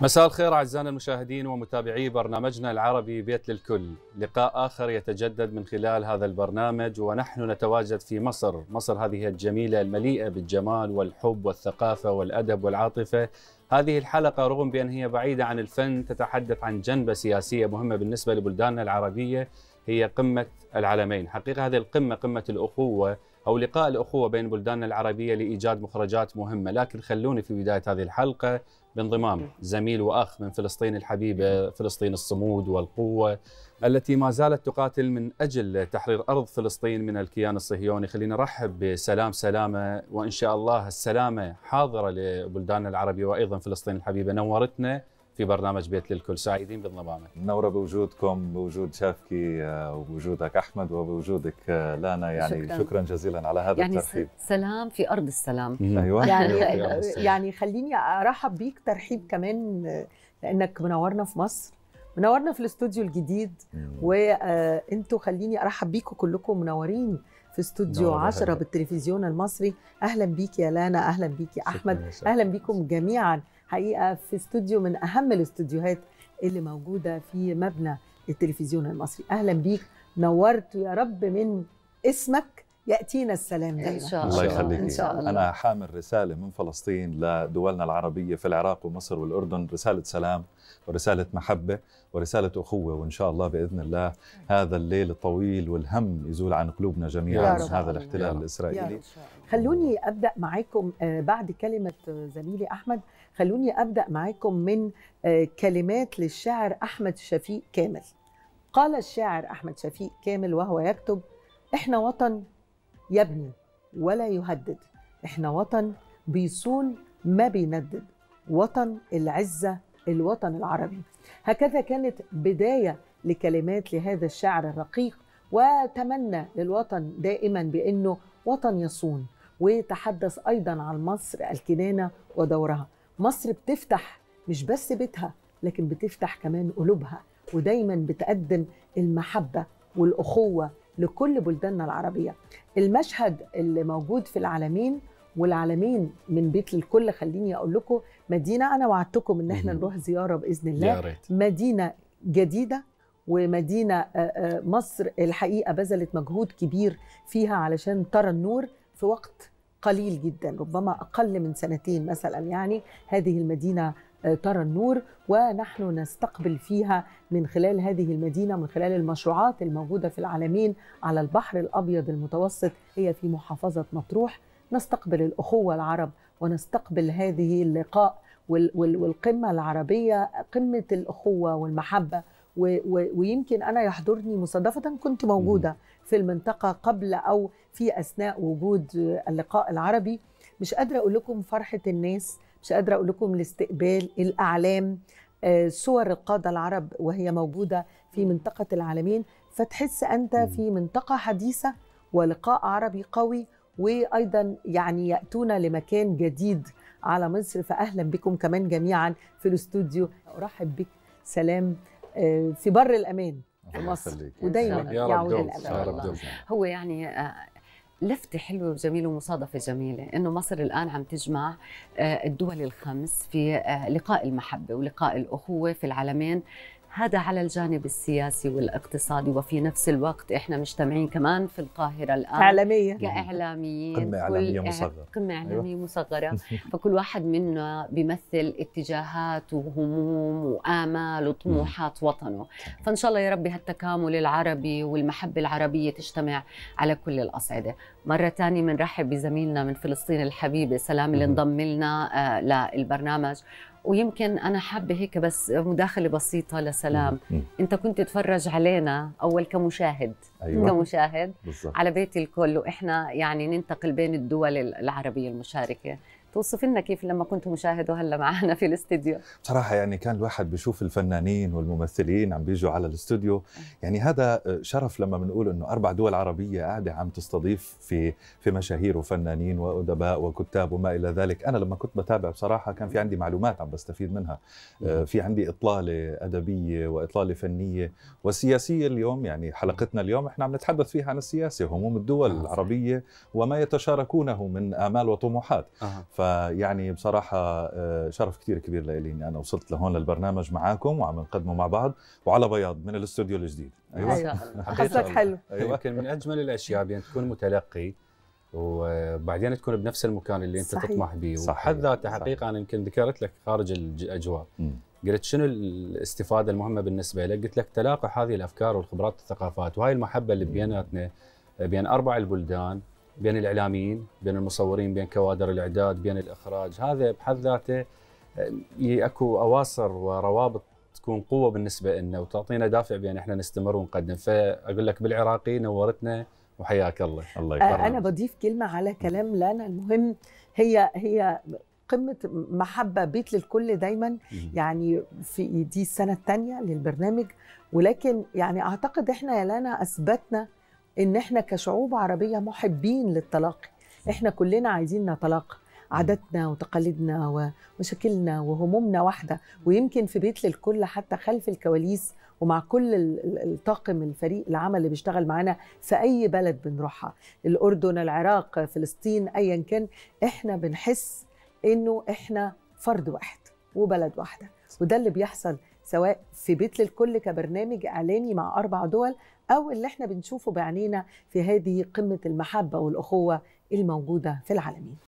مساء الخير اعزائنا المشاهدين ومتابعي برنامجنا العربي بيت للكل، لقاء اخر يتجدد من خلال هذا البرنامج ونحن نتواجد في مصر، مصر هذه الجميله المليئه بالجمال والحب والثقافه والادب والعاطفه. هذه الحلقه رغم بان هي بعيده عن الفن تتحدث عن جنبه سياسيه مهمه بالنسبه لبلداننا العربيه هي قمة العلمين حقيقة هذه القمة قمة الأخوة أو لقاء الأخوة بين بلداننا العربية لإيجاد مخرجات مهمة لكن خلوني في بداية هذه الحلقة بانضمام زميل وأخ من فلسطين الحبيبة فلسطين الصمود والقوة التي ما زالت تقاتل من أجل تحرير أرض فلسطين من الكيان الصهيوني خلينا نرحب بسلام سلامة وإن شاء الله السلامة حاضرة لبلداننا العربية وأيضا فلسطين الحبيبة نورتنا في برنامج بيت للكل سعيدين بالضمامه منوره بوجودكم بوجود شافكي آه، وبوجودك احمد وبوجودك آه، لانا يعني شكرا, شكرا جزيلا على هذا يعني الترحيب سلام في ارض السلام ايوه يعني يعني, يعني خليني ارحب بيك ترحيب كمان آه، لانك منورنا في مصر منورنا في الاستوديو الجديد وانتوا أيوة. خليني ارحب بيكم كلكم منورين في استوديو 10 بالتلفزيون المصري اهلا بيك يا لانا اهلا بيك يا احمد اهلا بيكم جميعا حقيقه في استوديو من اهم الاستوديوهات اللي موجوده في مبنى التلفزيون المصري اهلا بيك نورت يا رب من اسمك ياتينا السلام دائما ان شاء الله الله يخليك ان شاء الله انا حامل رساله من فلسطين لدولنا العربيه في العراق ومصر والاردن رساله سلام ورساله محبه ورساله اخوه وان شاء الله باذن الله هذا الليل الطويل والهم يزول عن قلوبنا جميعا من هذا الاحتلال الاسرائيلي خلوني ابدا معاكم آه، بعد كلمه آه، زميلي احمد خلوني أبدأ معاكم من آه، كلمات للشاعر أحمد شفيق كامل قال الشاعر أحمد شفيق كامل وهو يكتب إحنا وطن يبني ولا يهدد إحنا وطن بيصون ما بيندد وطن العزة الوطن العربي هكذا كانت بداية لكلمات لهذا الشاعر الرقيق وتمنى للوطن دائما بأنه وطن يصون وتحدث أيضا عن مصر الكنانة ودورها مصر بتفتح مش بس بيتها لكن بتفتح كمان قلوبها ودايما بتقدم المحبة والأخوة لكل بلداننا العربية المشهد اللي موجود في العالمين والعالمين من بيت للكل خليني أقول لكم مدينة أنا وعدتكم إن احنا نروح زيارة بإذن الله يا ريت. مدينة جديدة ومدينة آه، آه، مصر الحقيقة بذلت مجهود كبير فيها علشان ترى النور في وقت قليل جدا ربما اقل من سنتين مثلا يعني هذه المدينه آه، ترى النور ونحن نستقبل فيها من خلال هذه المدينه من خلال المشروعات الموجوده في العالمين على البحر الابيض المتوسط هي في محافظه مطروح نستقبل الاخوه العرب ونستقبل هذه اللقاء والقمه العربيه قمه الاخوه والمحبه ويمكن انا يحضرني مصادفه كنت موجوده في المنطقة قبل أو في أثناء وجود اللقاء العربي مش قادرة أقول لكم فرحة الناس مش قادرة أقول لكم الاستقبال الأعلام آه، صور القادة العرب وهي موجودة في منطقة العالمين فتحس أنت في منطقة حديثة ولقاء عربي قوي وأيضا يعني يأتون لمكان جديد على مصر فأهلا بكم كمان جميعا في الاستوديو أرحب بك سلام آه، في بر الأمان في مصر ودائما يعود الامل هو يعني آه، لفتة حلوة وجميلة ومصادفة جميلة إنه مصر الآن عم تجمع آه، الدول الخمس في آه، لقاء المحبة ولقاء الأخوة في العالمين هذا على الجانب السياسي والاقتصادي وفي نفس الوقت احنا مجتمعين كمان في القاهره الان اعلاميا كاعلاميين قمه اعلاميه مصغره قمه اعلاميه أيوة. مصغره فكل واحد منا بيمثل اتجاهات وهموم وامال وطموحات وطنه فان شاء الله يا ربي هالتكامل العربي والمحبه العربيه تجتمع على كل الاصعده مره ثانيه بنرحب بزميلنا من فلسطين الحبيبه سلام اللي انضم لنا آه، للبرنامج ويمكن انا حابه هيك بس مداخله بسيطه لسلام مم. انت كنت تتفرج علينا اول كمشاهد أيوة. كمشاهد بالزبط. على بيت الكل واحنا يعني ننتقل بين الدول العربيه المشاركه توصف لنا كيف لما كنت مشاهد وهلا معنا في الاستديو بصراحه يعني كان الواحد بيشوف الفنانين والممثلين عم بيجوا على الاستوديو أه. يعني هذا شرف لما بنقول انه اربع دول عربيه قاعده عم تستضيف في في مشاهير وفنانين وادباء وكتاب وما الى ذلك انا لما كنت بتابع بصراحه كان في عندي معلومات عم بستفيد منها أه. أه، في عندي اطلاله ادبيه واطلاله فنيه وسياسيه اليوم يعني حلقتنا اليوم احنا عم نتحدث فيها عن السياسه هموم الدول العربيه وما يتشاركونه من امال وطموحات فيعني بصراحة آه، شرف كثير كبير لإلي إني أنا وصلت لهون للبرنامج معاكم وعم نقدمه مع بعض وعلى بياض من الاستوديو الجديد أيوة, قصدك أيوة. حلو أيوة. يمكن من أجمل الأشياء بأن تكون متلقي وبعدين تكون بنفس المكان اللي أنت صحيح. تطمح به وحد ذاته حقيقة أنا يمكن ذكرت لك خارج الأجواء قلت شنو الاستفاده المهمه بالنسبه لك؟ قلت لك تلاقح هذه الافكار والخبرات والثقافات وهاي المحبه اللي بيناتنا بين اربع البلدان بين الاعلاميين بين المصورين بين كوادر الاعداد بين الاخراج هذا بحد ذاته اه، اكو اواصر وروابط تكون قوه بالنسبه لنا وتعطينا دافع بان احنا نستمر ونقدم فاقول لك بالعراقي نورتنا وحياك الله الله اه، يكرمك انا بضيف كلمه على كلام لانا المهم هي هي قمه محبه بيت للكل دايما يعني في دي السنه الثانيه للبرنامج ولكن يعني اعتقد احنا يا لانا اثبتنا ان احنا كشعوب عربيه محبين للتلاقي احنا كلنا عايزين نتلاقى عاداتنا وتقاليدنا ومشاكلنا وهمومنا واحده ويمكن في بيت للكل حتى خلف الكواليس ومع كل الطاقم الفريق العمل اللي بيشتغل معانا في اي بلد بنروحها الاردن العراق فلسطين ايا كان احنا بنحس انه احنا فرد واحد وبلد واحده وده اللي بيحصل سواء في بيت للكل كبرنامج اعلاني مع اربع دول أو اللي احنا بنشوفه بعنينا في هذه قمة المحبة والأخوة الموجودة في العالمين